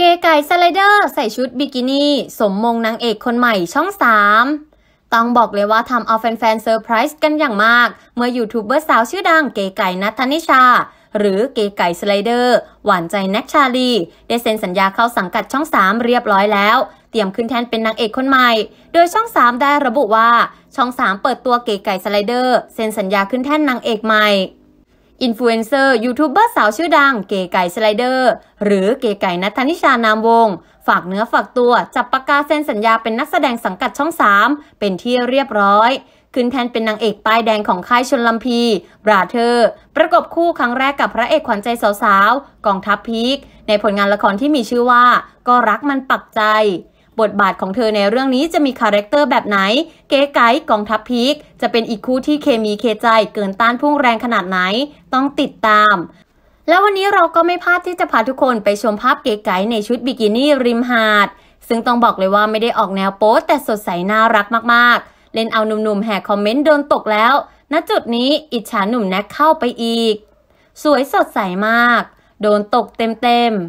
เกไก่สไลเดอร์ใส่ชุดบิกินี่ สมมงนางเอกคนใหม่ช่อง 3 ต้องบอกเลยว่าทำเอาแฟนๆเซอร์ไพรส์กันอย่างมากเมื่อยูทูบเบอร์สาวชื่อดังเกไก่นัทนิชา หรือเกไก่สไลเดอร์ หวานใจแน็กชาลี ได้เซ็นสัญญาเข้าสังกัดช่อง 3 เรียบร้อยแล้ว เตรียมขึ้นแทนเป็นนางเอกคนใหม่ โดยช่อง 3 ได้ระบุว่าช่อง 3เปิดตัวเกไก่สไลเดอร์เซ็นสัญญาขึ้นแทนนางเอกใหม่อินฟลูเอนเซอร์ยูทูบเบอร์สาวชื่อดังเก๋ไก่สไลเดอร์ หรือเก๋ไก่นัทนิชานามวง ฝากเนื้อฝากตัว จับปากกาเซ็นสัญญาเป็นนักแสดงสังกัดช่อง 3 เป็นที่เรียบร้อย ขึ้นแทนเป็นนางเอกป้ายแดงของค่ายชนลำพี บราเธอร์ ประกบคู่ครั้งแรกกับพระเอกขวัญใจสาวๆกองทัพพีกในผลงานละครที่มีชื่อว่าก็รักมันปักใจบทบาทของเธอในเรื่องนี้จะมีคาแรคเตอร์ แบบไหน เก๋ไก๋กองทัพพีคจะเป็นอีกคู่ที่เคมีเคใจเกินต้านพุ่งแรงขนาดไหน ต้องติดตาม แล้ววันนี้เราก็ไม่พลาดที่จะพาทุกคนไปชมภาพเก๋ไก๋ในชุดบิกินี่ริมหาด ซึ่งต้องบอกเลยว่าไม่ได้ออกแนวโป๊แต่สดใสน่ารักมากๆ เล่นเอาหนุ่มๆ แห่คอมเมนต์โดนตกแล้ว ณจุดนี้ อิจฉาหนุ่มแน็กเข้าไปอีก สวยสดใสมาก โดนตกเต็มๆ